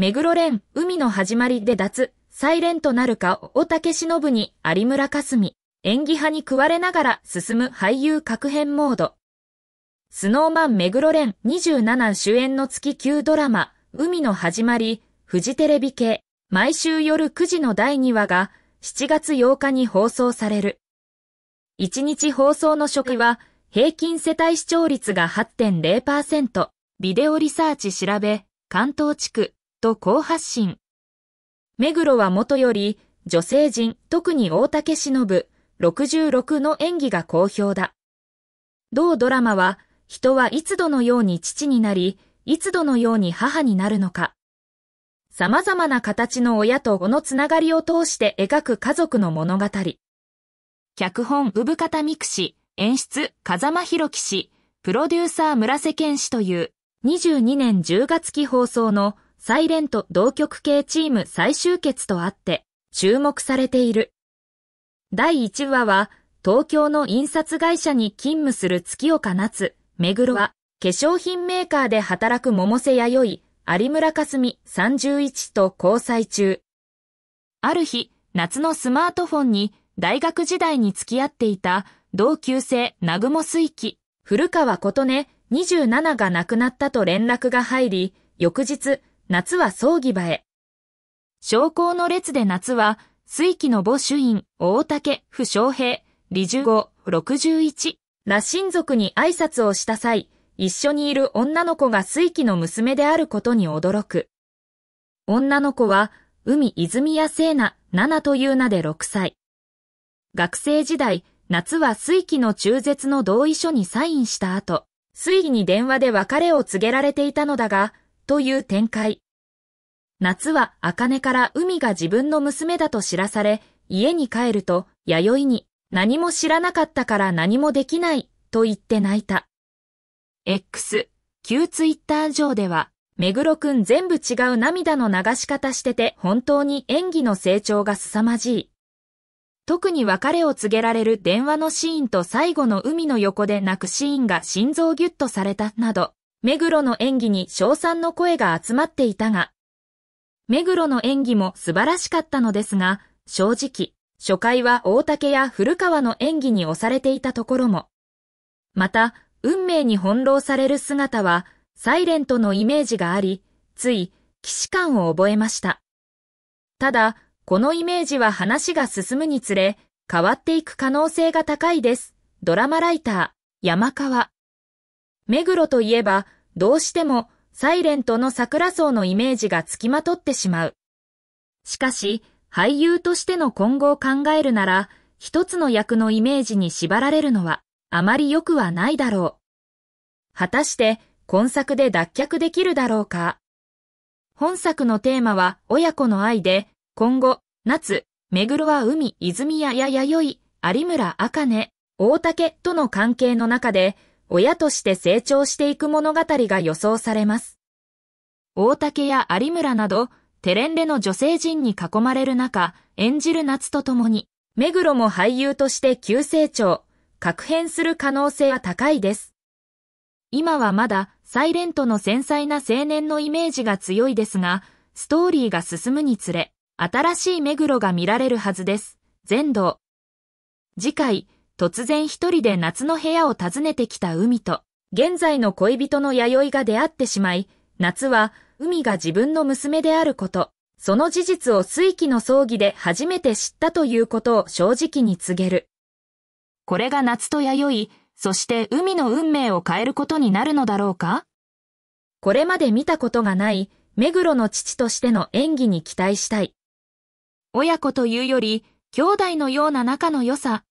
目黒蓮、海の始まりで脱、サイレントなるか、大竹忍に有村架純、演技派に食われながら進む俳優格変モード。スノーマン目黒蓮27主演の月9ドラマ、海の始まり、フジテレビ系、毎週夜9時の第2話が、7月8日に放送される。1日放送の初期は、平均世帯視聴率が8.0%、ビデオリサーチ調べ、関東地区、と好発信。目黒はもとより、女性陣、特に大竹忍、66の演技が好評だ。同ドラマは、人はいつどのように父になり、いつどのように母になるのか。様々な形の親と子のつながりを通して描く家族の物語。脚本、産方ミク氏、演出、風間博樹氏、プロデューサー村瀬健氏という、22年10月期放送のサイレント同局系チーム最終決とあって注目されている。第1話は東京の印刷会社に勤務する月岡夏、目黒は化粧品メーカーで働く桃瀬弥生、有村かすみ31と交際中。ある日、夏のスマートフォンに大学時代に付き合っていた同級生南雲水希、古川琴音27が亡くなったと連絡が入り、翌日、夏は葬儀場へ。昇降の列で夏は、水木の母主院、大竹、不昌平、李十五、61ら親族に挨拶をした際、一緒にいる女の子が水木の娘であることに驚く。女の子は、海泉や聖奈、七という名で6歳。学生時代、夏は水木の中絶の同意書にサインした後、水木に電話で別れを告げられていたのだが、という展開。夏は、茜から海が自分の娘だと知らされ、家に帰ると、弥生に、何も知らなかったから何もできない、と言って泣いた。X、旧ツイッター上では、目黒くん全部違う涙の流し方してて本当に演技の成長が凄まじい。特に別れを告げられる電話のシーンと最後の海の横で泣くシーンが心臓ギュッとされたなど、目黒の演技に賞賛の声が集まっていたが、目黒の演技も素晴らしかったのですが、正直、初回は大竹や古川の演技に押されていたところも。また、運命に翻弄される姿は、サイレントのイメージがあり、つい、騎士感を覚えました。ただ、このイメージは話が進むにつれ、変わっていく可能性が高いです。ドラマライター、山川。目黒といえば、どうしても、サイレントの桜層のイメージが付きまとってしまう。しかし、俳優としての今後を考えるなら、一つの役のイメージに縛られるのは、あまり良くはないだろう。果たして、今作で脱却できるだろうか。本作のテーマは、親子の愛で、今後、夏、目黒は海、泉谷や弥生、有村茜、大竹との関係の中で、親として成長していく物語が予想されます。大竹や有村など、テレンレの女性陣に囲まれる中、演じる夏と共に、目黒も俳優として急成長、確変する可能性は高いです。今はまだ、サイレントの繊細な青年のイメージが強いですが、ストーリーが進むにつれ、新しい目黒が見られるはずです。全道。次回、突然一人で夏の部屋を訪ねてきた海と、現在の恋人の弥生が出会ってしまい、夏は海が自分の娘であること、その事実を水気の葬儀で初めて知ったということを正直に告げる。これが夏と弥生、そして海の運命を変えることになるのだろうかこれまで見たことがない、目黒の父としての演技に期待したい。親子というより、兄弟のような仲の良さ、